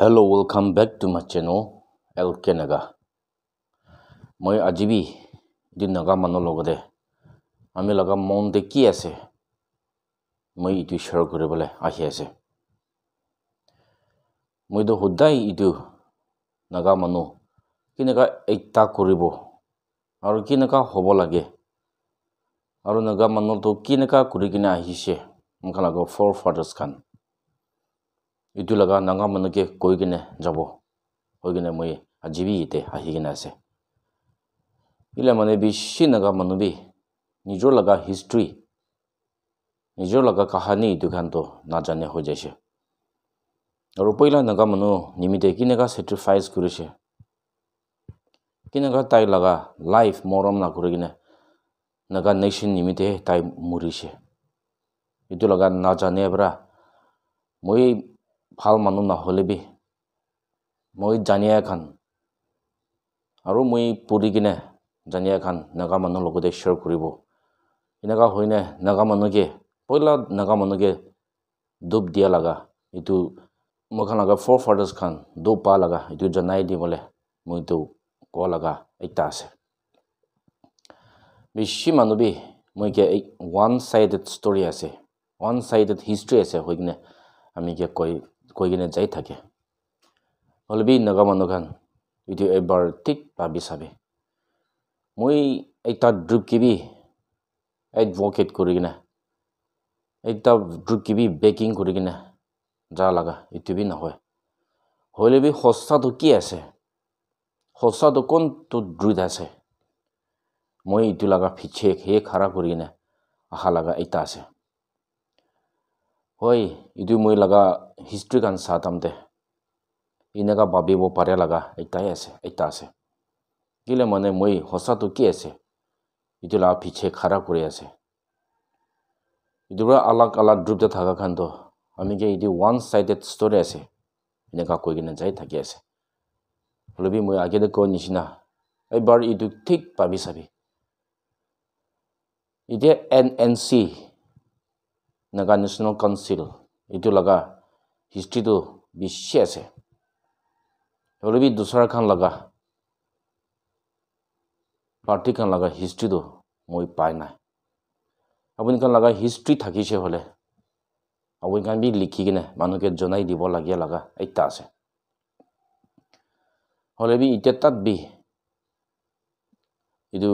hello' welcome back to my channel L K Naga মই আজি B এই নাগা মানুহৰ লগতে আমি লগা মনতে কি আছে মই এইটো শ্বেয়াৰ কৰিবলৈ আহি আছে মইতো সদায় এইটো নাগা মানুহ কেনেকুৱা একতা কৰিব আৰু কেনেকুৱা হ'ব লাগে আৰু নাগা মানুহটো কেনেকুৱা কৰি কিনে আহিছে এনেকুৱা লাগে ফৰ ফাদাৰ্ছ খান ইটো লগা নাঙা মানুহকে কৈ কিনে যাব হৈ কিনে মই আজিবি ইয়াতে আহি কিনে আছে ইলে মানে বেছি নাগা মানুহ বি নিজৰ লগা হিষ্ট্ৰী নিজৰ লগা কাহানী ইটো খানটো নাজানে হৈ যাইছে আৰু পইলা নাগা মানুহ নিমিতে কেনেকুৱা চেক্ৰিফাইচ কৰিছে কেনেকুৱা তাই লগা লাইফ মৰম নাকৰি কিনে নাগা নেশ্যন নিমিতে তাই মৰিছে এইটো লগা নাজানে পৰা মই ভাল মানুহ নহ'লেবি মই জানিয়া খান আৰু মই পঢ়ি কিনে জানিয়া খান নগা মানুহৰ লগতে শ্বেয়াৰ কৰিব এনেকুৱা হয়নে নগা মানুহকে পইলা নগা মানুহকে ডুব দিয়া লগা এইটো মই খান লগা ফ'ৰ ফাৰ্ডাৰ্ছ খান ডুব পা লগা এইটো জনাই মই এইটো কোৱা লগা এটা আছে বেছি মানুহবি বি মই কে ওৱান চাইডেড ষ্ট'ৰী আছে ওৱান চাইডেড হিষ্ট্ৰী আছে হৈ কিনে আমি কি কয় কৈকেনে যাই থাকে অলবি নগা মানুহখান ইটো এবাৰ ঠিক পাবি চাবি মই এটা ড্ৰুপ কিবি এডভকেট কৰি কিনে এটা ড্ৰুপ কিবি বেকিং কৰি কিনে যা লগা ইটো বি নহয় হ'লে বি সস্তাটো কি আছে সস্তাটো কোনটো দ্ৰুত আছে মই ইটো লগা ফিচে সেয়ে খাৰা কৰি কিনে অহা লগা এটা আছে হয় এইটো মই লগা হিষ্ট্ৰী খান চাহ দে এনেকুৱা ভাবিব পাৰে লগা এটাই আছে এটা আছে কেলে মানে মই সঁচাটো কি আছে এইটো লগা পিছে খাৰা কৰি আছে এইটোৰ পৰা আলাগ আলাগ ড্ৰুপতে থকা খানতো আমি কি এইটো ওৱান চাইডেড ষ্ট'ৰে আছে এনেকুৱা কৈ কিনে যাই থাকি আছে হ'লেবি মই আগে দে কোৱাৰ নিচিনা এইবাৰ এইটো ঠিক পাবি চাবি এতিয়া N N C Naga national council এইটো লগা হিষ্ট্ৰীটো বেছি আছে হলেবি দোচৰাখন লগা পাৰ্টিখন লগা হিষ্ট্ৰীটো মই পাই নাই আপুনিখন লগা হিষ্ট্ৰী থাকিছে হ'লে আপুনিখন বি লিখি কিনে মানুহকে জনাই দিব লাগে লগা এটা আছে হলেবি এতিয়া তাত বি এইটো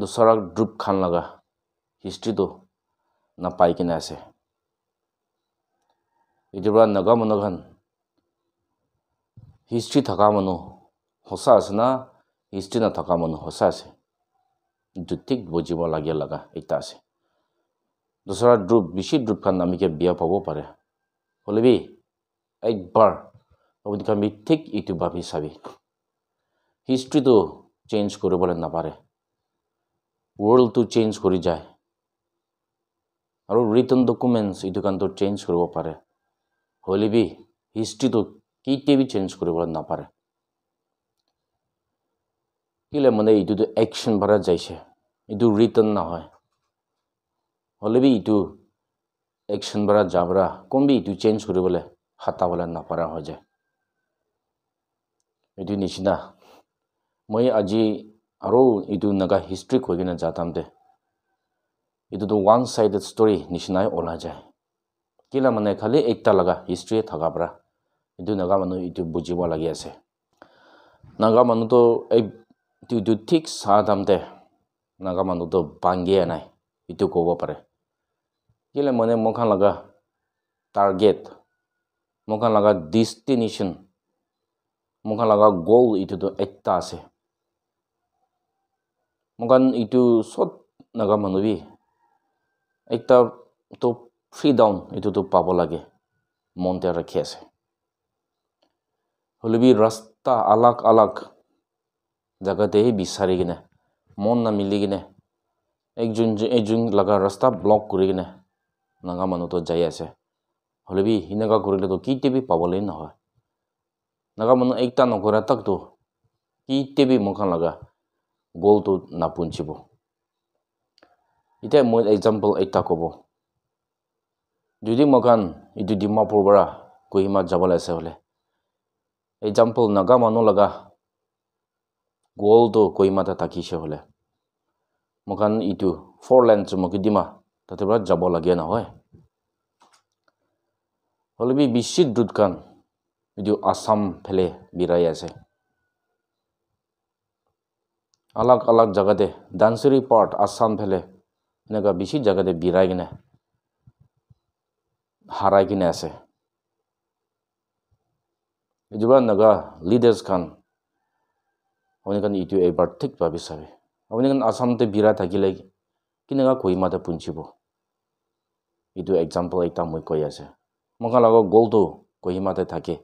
দোচৰা দ্ৰুপখান লগা হিষ্ট্ৰীটো নাপাই কিনে আছে এতিয়াৰ পৰা নগা মানুহখন হিষ্ট্ৰী থকা মানুহ সঁচা আছে না হিষ্ট্ৰী নথকা মানুহ সঁচা আছে কিন্তু ঠিক বুজিব লাগে লগা এটা আছে দোচৰা দ্ৰুপ বেছি দ্ৰুপখান আমি কে বিয়া পাব পাৰে হ'লেবি একবাৰ আমি ঠিক এইটো ভাবি চাবি হিষ্ট্ৰিটো চেঞ্জ কৰিবলৈ নাপাৰে ৱৰ্ল্ডটো চেঞ্জ কৰি যায় আৰু ৰিটাৰ্ণ ডকুমেণ্টছ এইটো কাৰণটো চেঞ্জ কৰিব পাৰে হ'লে বি হিষ্ট্ৰীটো কেতিয়াবি চেঞ্জ কৰিব নাপাৰে কেলে মানে এইটোতো একশ্যন পৰা যাইছে এইটো ৰিটাৰ্ণ নহয় হ'লে বি এইটো একশ্যন পৰা যাবৰা কমবি এইটো চেঞ্জ কৰিবলৈ হাতাবলৈ নাপাৰা হৈ যায় এইটো নিচিনা মই আজি আৰু এইটো নাগা হিষ্ট্ৰী কৈ কিনে যাতাম দে এইটোতো ওৱান চাইডেড ষ্টৰী নিচিনাই ওলাই যায় কেলা মানে খালি একটা লগা হিষ্ট্ৰীয়ে থকা পৰা এইটো নগা মানুহ এইটো বুজিব লাগি আছে নগা মানুহটো এই এইটো ঠিক চাহদামতে নগা মানুহটো ভাঙিয়ে নাই এইটো ক'ব পাৰে কেলা মানে মোখান লগা টাৰ্গেট মোখান লগা ডিষ্টিনেশ্যন মোখান লগা গ'ল এইটোতো একটা আছে মোখান এইটো চব নগা মানুহ একটা তো ফ্রিডম এইটোতো পাব লাগে মনতে রাখি আছে হলেবি রাস্তা আলাক আলাক জায়গাতেই বিচারি কিনে মন নামিলি কিনে একজন একজন লাগা রাস্তা ব্লক করে কিনে নাগা মানুষ যাই আছে হলেবি হিনাগা করলে তো কিটেবি পাবলে নহয় নাগা মানুষ একটা নকরা তাকতো কিটেবি মখান লাগা গোলটো নাপুঞ্চিব এতিয়া মই এক্সাম্পল এটা ক'ব যদি মই কাৰণ এইটো ডিমাপুৰ পৰা কহিমাত যাব লাগিছে হ'লে এক্সাম্পল নগা মানুহ লগা গ'লটো কহিমাতে থাকিছে হ'লে মই কাৰণ ইটো ফ'ৰ লেন চমকি দিমা তাতে পৰা যাব লাগে নহয় হ'লে বি বিশ্বিত দুটকান এইটো আছাম ফেলে বিৰাই আছে আলাগ আলাগ জেগাতে ডাঞ্চৰি পাৰ্ট আছাম ফেলে এনেকুৱা বেছি জেগাতে বিৰাই কিনে হাৰাই কিনে আছে এইযোৰ এনেকুৱা লিডাৰ্ছ খান আপুনি কাৰণ ইটো এইবাৰ ঠিক পাব বিচাৰে আপুনি কাৰণ আচামতে বিৰাই থাকিলে কেনেকুৱা কহিমাতে পুঞ্চিব এইটো এক্সাম্পল এটা মই কৈ আছে মোকাৰ লগত গ'লটো কহিমাতে থাকে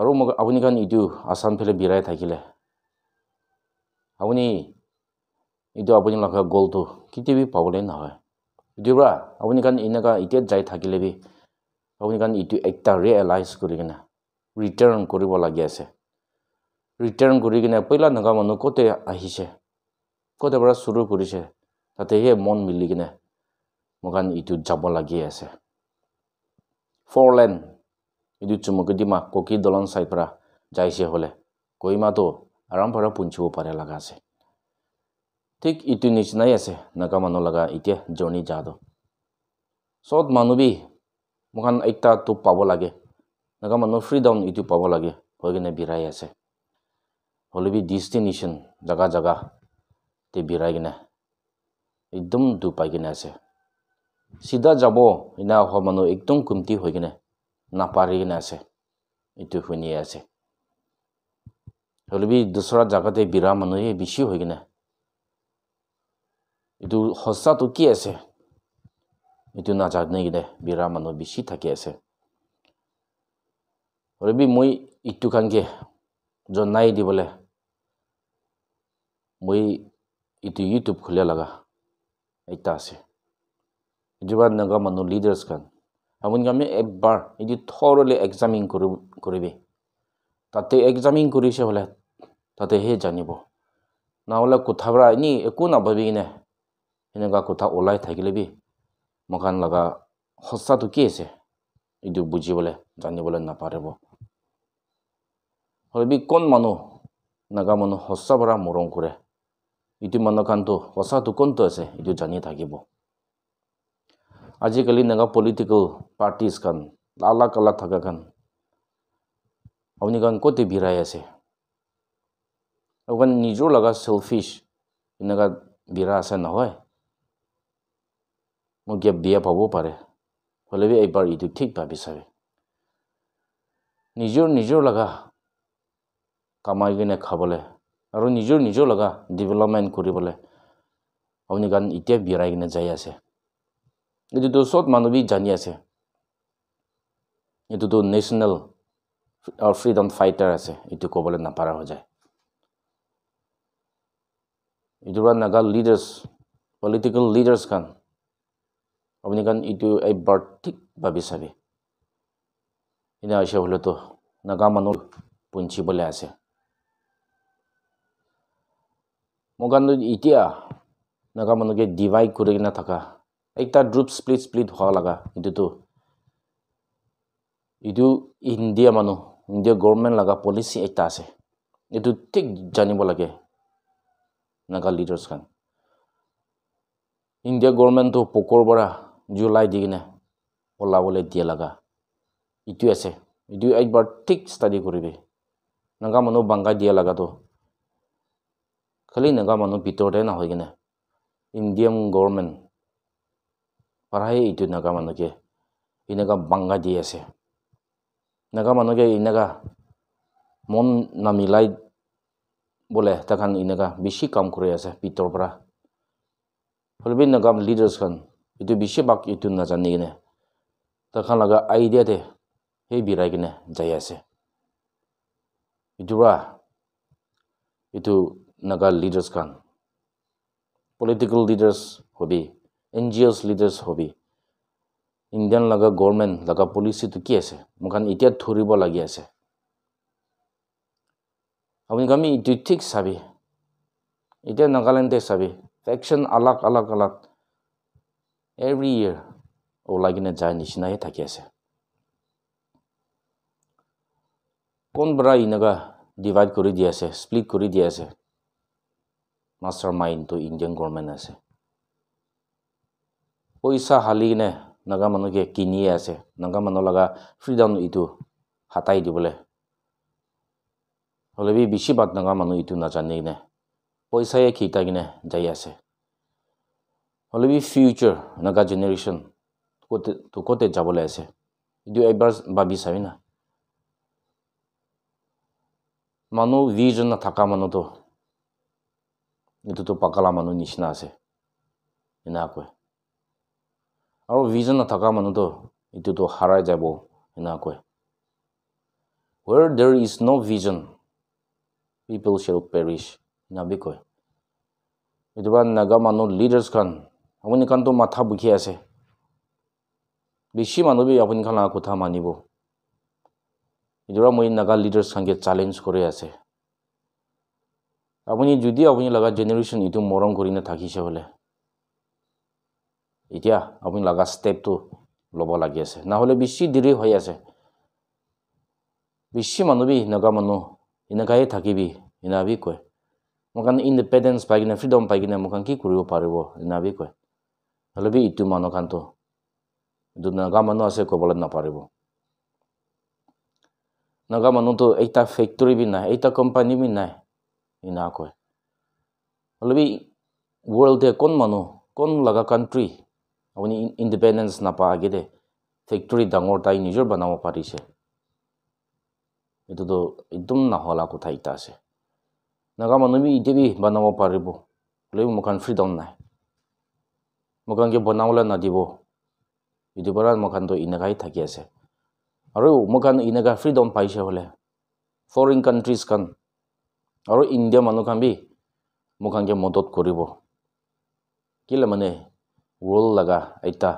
আৰু মোক আপুনি কাৰণ ইটো আচাম ফালে বিৰাই থাকিলে আপুনি এইটো আপোনালোকে গ'লটো কেতিয়াবি পাবলৈ নহয় কেতিয়াবা আপুনি কাৰণ এনেকুৱা এতিয়া যাই থাকিলে বি আপুনি কাৰণ এইটো এটা ৰিয়েলাইজ কৰি কিনে ৰিটাৰ্ণ কৰিব লাগি আছে ৰিটাৰ্ণ কৰি কিনে পইলা নগা মানুহ ক'তে আহিছে ক'তে পৰা চুৰু কৰিছে তাতে সেই মন মিলি কিনে মোৰ কাৰণ এইটো যাব লাগি আছে ফ'ৰ লেন এইটো চুমুকি দিমা ককি দলং চাইডৰ পৰা যাইছে হ'লে কৈমাটো আৰাম পৰা পুঞ্চিব পাৰে লগা আছে ঠিক ইটোৰ নিচিনাই আছে নাগা মানুহ লগা এতিয়া জৰ্নি যাহাতো চব মানুহবি মোখান একটা টোপ পাব লাগে নাগা মানুহ ফ্ৰীডম ইটো পাব লাগে হৈ কিনে বিৰাই আছে হ'লে বি ডেষ্টিনেশ্যন জেগা তে বিৰাই কিনে একদম দুখ পাই কিনে আছে চিধা যাব সিদিনা অসম মানুহ একদম কমটি হৈ কিনে নাপাৰি কিনে আছে এইটো শুনিয়ে আছে হ'লেবি দোচৰা জেগাতে বিৰা মানুহে বেছি হৈ কিনে এইটো সঁচাটো কি আছে এইটো নাজানে কিনে বিৰা মানুহ বেছি থাকি আছে ৰবি মই ইটো কাণকে জনাই দিবলে মই ইটো ইউটিউব খুলি লগা এটা আছে যিবাৰ নগা মানুহ লিডাৰ্ছ কাণ আপুনি আমি এবাৰ এইটো থৰলে এক্সামিং কৰিব কৰিবি তাতে এক্সামিং কৰিছে হ'লে তাতে সেই জানিব নহ'লে কথাবাৰ এনেই একো নাভাবি কিনে এনেকুৱা কথা ওলাই থাকিলে বি কান লগা সঁচাটো কি আছে এইটো বুজিবলৈ জানিবলৈ নাপাৰিব হ'লে বি কোন মানুহ নাগা মানুহ সঁচা পৰা মৰম কৰে ইটো মানুহ কাণটো সঁচাটো কোনটো আছে এইটো জানি থাকিব আজিকালি নাগা পলিটিকেল পাৰ্টিজ কাণ আলাক আলাক থকা কাণ আপুনি কাৰণ ক'তে বিৰাই আছে আপুনি নিজৰ লগা চেলফিছ এনেকুৱা ভিৰা আছে নহয় মোক গেপ বিয়া পাবও পাৰে হ'লেও এইবাৰ ঈদ ঠিক পাবি চাবি নিজৰ নিজৰ লগা কামাই কিনে খাবলৈ আৰু নিজৰ নিজৰ লগা ডেভেলপমেণ্ট কৰিবলৈ আপুনি গান এতিয়া বিৰাই কিনে যাই আছে এইটোতো চব মানুহবি জানি আছে এইটোতো নেশ্যনেল ফ্ৰীডম ফাইটাৰ আছে এইটো ক'বলৈ নাপাৰা হৈ যায় এইটোৰ পৰা নাগাল লিডাৰ্ছ পলিটিকেল লিডাৰ্ছ কাৰণ আপুনি কাৰণ এইটো এই বাৰ্থ ভাবি চাবি এনেই হৈছে হ'লেতো নাগা মানুহ পুঞ্চিবলৈ আছে মোৰ কাৰণে এতিয়া নাগা মানুহকে ডিভাইড কৰি কিনে থকা একটা ড্ৰুপ স্প্লিট স্প্লিট হোৱা লগা এইটোতো এইটো ইণ্ডিয়া মানুহ ইণ্ডিয়া গভৰ্ণমেণ্ট লগা পলিচি এটা আছে এইটো ঠিক জানিব লাগে নাগা লিডাৰ্ছ খান ইণ্ডিয়া গভৰ্ণমেণ্টটো পোকৰ পৰা জুলাই দি কিনে ওলাবলৈ দিয়ে লগা ইটো আছে ইটো একবাৰ ঠিক ষ্টাডি কৰিবি নগা মানুহ বাংগাই দিয়ে লগাটো খালি নগা মানুহ ভিতৰতে নহয় কিনে ইণ্ডিয়ান গভৰ্ণমেণ্ট পঢ়াই ইটো নগা মানুহকে এনেকুৱা বাংগা দি আছে নগা মানুহকে এনেকুৱা মন নামিলাই বোলে তাখন এনেকা বেছি কাম কৰি আছে ভিতৰৰ পৰা হ'লে বি নগা লিডাৰ্ছখন এইটো বেছি বাক এইটো নাজানি কিনে তাখন লগা আইডিয়াতে সেই বিৰাই কিনে যাই আছে ইটোৰা এইটো নাগা লিডাৰ্ছ খান পলিটিকেল লিডাৰ্ছ হবি এন জি অ'ছ লিডাৰ্ছ হবি ইণ্ডিয়ান লগা গভৰ্ণমেণ্ট লগা পলিচিটো কি আছে মোকান এতিয়া ধৰিব লাগি আছে আপুনি আমি এইটো ঠিক চাবি এতিয়া নাগালেণ্ডে চাবি ফেকশ্যন আলাক আলাক আলাক এভৰি ইয়েৰ ওলাই কিনে যায় নিচিনাহে থাকি আছে কোনবাৰ এনেকুৱা ডিভাইড কৰি দিয়া আছে স্প্লিট কৰি দিয়া আছে মাষ্টাৰ মাইণ্ডটো ইণ্ডিয়ান গভৰ্ণমেণ্ট আছে পইচা হালি কিনে নগা মানুহে কিনিয়ে আছে নগা মানুহ লগা ফ্ৰীডম ইটো হাতাই দিবলৈ হ'লে বি বেছিভাগ নগা মানুহ ইটো নাজানে কিনে পইচাই খিতা কিনে যাই আছে হ'লে ফিউচাৰ নাগা জেনেৰেশ্যন ক'তে তো ক'তে যাবলৈ আছে এইটো এবাৰ ভাবি চাবি না মানুহ যিজন নাথাকা মানুহটো এইটোতো পাকালা মানুহ নিচিনা আছে এনেকৈ আৰু ভিজন নাথাকা মানুহটো এইটোতো হাৰাই যাব এনেকৈ where there is no' vision people shall perish নাবি কয় এইটো বা নাগা মানুহ লিডাৰ্ছখন আপুনি কাৰণটো মাথা বিষি আছে বেছি মানুহে আপুনি কাৰণ খান কথা মানিব এইদৰে মই নাগা লিডাৰ চাংগে চেলেঞ্জ কৰি আছে আপুনি যদি আপুনি লগা জেনেৰেশ্যন এইটো মৰম কৰি নাথাকিছে হ'লে এতিয়া আপুনি লগা ষ্টেপটো ল'ব লাগি আছে নহ'লে বেছি দেৰি হৈ আছে বেছি মানুহে এনেকুৱা মানুহ এনেকুৱাই থাকিবি এনেকুৱাই কয় মোৰ কাৰণে ইণ্ডিপেণ্ডেঞ্চ পাই কিনে ফ্ৰীডম পাই কিনে মোক কাৰণে কি কৰিব পাৰিব এনেকুৱাই কয় হ'লে বি ইটো মানুহ কান্তো এইটো নগা মানুহ আছে ক'বলৈ নাপাৰিব নগা মানুহটো এইটা ফেক্টৰী বি নাই এইটা কোম্পানী বি নাই ই না কয় হ'লে বি ৱৰ্ল্ডে কোন মানুহ কোন লগা কাণ্ট্ৰি আপুনি ইণ্ডিপেণ্ডেঞ্চ নাপায় আগে দে ফেক্টৰী ডাঙৰ তাই নিজৰ বনাব পাৰিছে এইটোতো একদম নহলা কথা এটা আছে নগা মানুহ বি এতিয়া বি বনাব পাৰিব হ'লে মোৰ কাণ ফ্ৰীডম নাই মোকানকে বনাবলৈ নাদিব ইটোৰ পৰা মোকানটো ইনেকাই থাকি আছে আৰু মোকান ইনেকা ফ্ৰীডম পাইছে হ'লে ফৰেইন কাণ্ট্ৰিজ খান আৰু ইণ্ডিয়া মানুহখান বি মোকানকে মদত কৰিব কেলে মানে ৱৰ্ল্ড লগা আইতা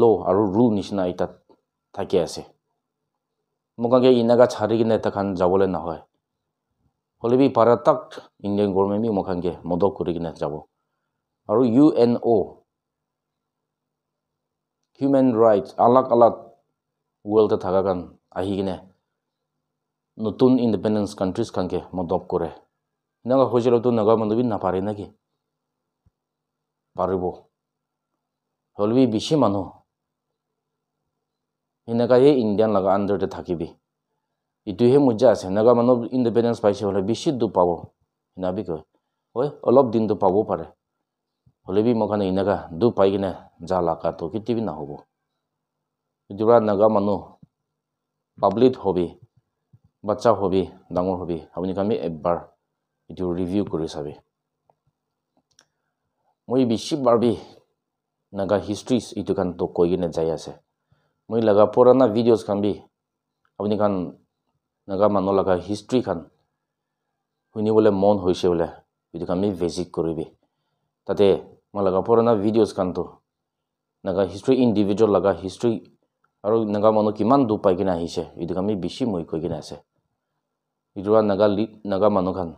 ল আৰু ৰুল নিচিনা এটা থাকি আছে মোকানকে ইনেকা চাৰি কিনে এটাখান যাবলৈ নহয় হ'লে বি পাৰা তাক ইণ্ডিয়ান গভৰ্ণমেণ্ট বি মোকানকে মদত কৰি কিনে যাব আৰু U N O' human right আলাগ আলাগ ৱৰ্ল্ডত থকা কাৰণ আহি কিনে নতুন ইণ্ডিপেণ্ডেঞ্চ কাণ্ট্ৰিজ কাণকে মদব কৰে এনেকুৱা হৈছিলতো নগৰ মানুহ বুলি নাপাৰে নেকি পাৰিব হ'লেও বেছি মানুহ সেনেকুৱাহে ইণ্ডিয়ান লগা আণ্ডাৰতে থাকিবি এইটোহে মজা আছে সেনেকুৱা মানুহ ইণ্ডিপেণ্ডেঞ্চ পাইছে হ'লে বেছি দুখ পাব সেনেকুৱা বি কয় হয় অলপ দিনটো পাব পাৰে হ'লেও মোৰ কাৰণে এনেকুৱা দুখ পাই কিনে জালাকা তো কেতিবি নহব যুৰা নগা মানুহ পাব্লিক হবি বাচ্চা হবি ডাঙৰ হবি আপুনি আমি একবাৰ এটি ৰিভিউ কৰি চাবি মই বেছি বাৰবি নগা হিস্ট্ৰি এই খান তো কই কিনে যাই আছে মই লগা পুৰণা ভিডিঅ'জ খান আপুনি আপনি খান নগা মানুহ লগা হিস্ট্ৰি খান শুনি বলে মন হয়েছে বলে এই আমি ভিজিট কৰিবি তাতে মই লগা পুৰণা খান তো নাগা হিষ্ট্ৰী ইণ্ডিভিজুৱেল লগা হিষ্ট্ৰী আৰু নাগা মানুহ কিমান দুখ পাই কিনে আহিছে এইটোক আমি বেছি মই কৈ কিনে আছে এইটো নাগা লিড নাগা মানুহখন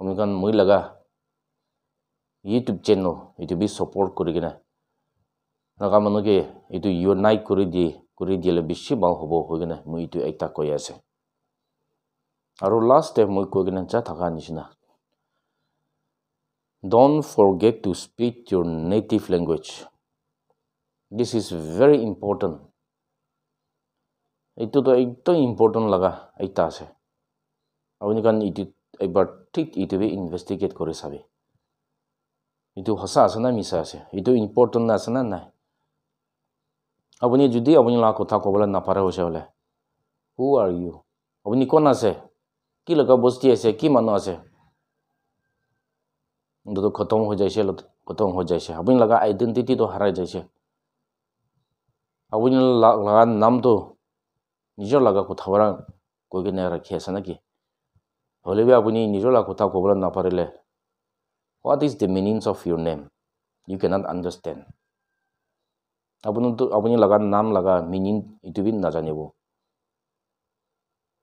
আমিখন মই লগা ইউটিউব চেনেল এইটো বি ছাপৰ্ট কৰি কিনে নাগা মানুহকে এইটো ইউৰ নাই কৰি দিয়ে কৰি দিলে বেছি ভাল হ'ব হৈ কিনে মই এইটো এটা কৈ আছে আৰু লাষ্টে মই কৈ কিনে যা থকা নিচিনা don't forget to speak your native language this is very important এইটোতো একদম ইম্পৰ্টেণ্ট লগা আইতা আছে আপুনি কাৰণ ইটো এইবাৰ ঠিক ইটোৱে ইনভেষ্টিগেট কৰি চাবি এইটো সঁচা আছে না মিছা আছে এইটো ইম্পৰ্টেণ্ট আছে নে নাই আপুনি যদি আপুনি লগা কথা ক'বলৈ নাপাৰে হৈছে বোলে হু আৰ ইউ আপুনি কোন আছে কি লগা বস্তি আছে কি মানুহ আছে এইটোতো খতম হৈ যাইছে খতম হৈ যাইছে আপুনি লগা আইডেণ্টিটিটো হেৰাই যাইছে awin lagan नाम nijor laga लगा thawaran goge ne ra khesa na ki holebi abuni nijor laga ku ta ko bolan na parele what is the meanings of your name you cannot understand abunu to abuni lagan nam laga meaning itu bin na jane bo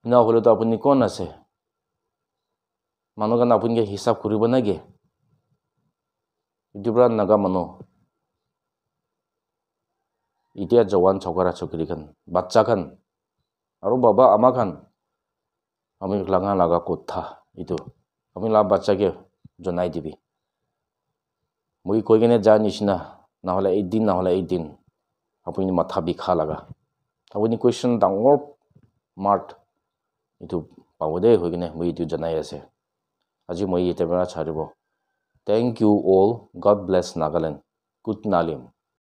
na holo to abuni kon na se manoga এতিয়া জৱান চকৰা চকৰীখন বাচ্চাখন আৰু বাবা আমাখন আমি লাঙা লগা কোঠা এইটো আমি লাভ বাচ্চাকে জনাই দিবি মই কৈ কিনে যা নিচিনা নহ'লে এদিন নহ'লে এদিন আপুনি মাথা বিষা লগা আপুনি কুৱেশ্যন ডাঙৰ মাৰ্ট এইটো পাব দেই হৈ কিনে মই এইটো জনাই আছে আজি মই ইয়াতে পৰা চাৰিব thank you all God bless Nagaland good নালিম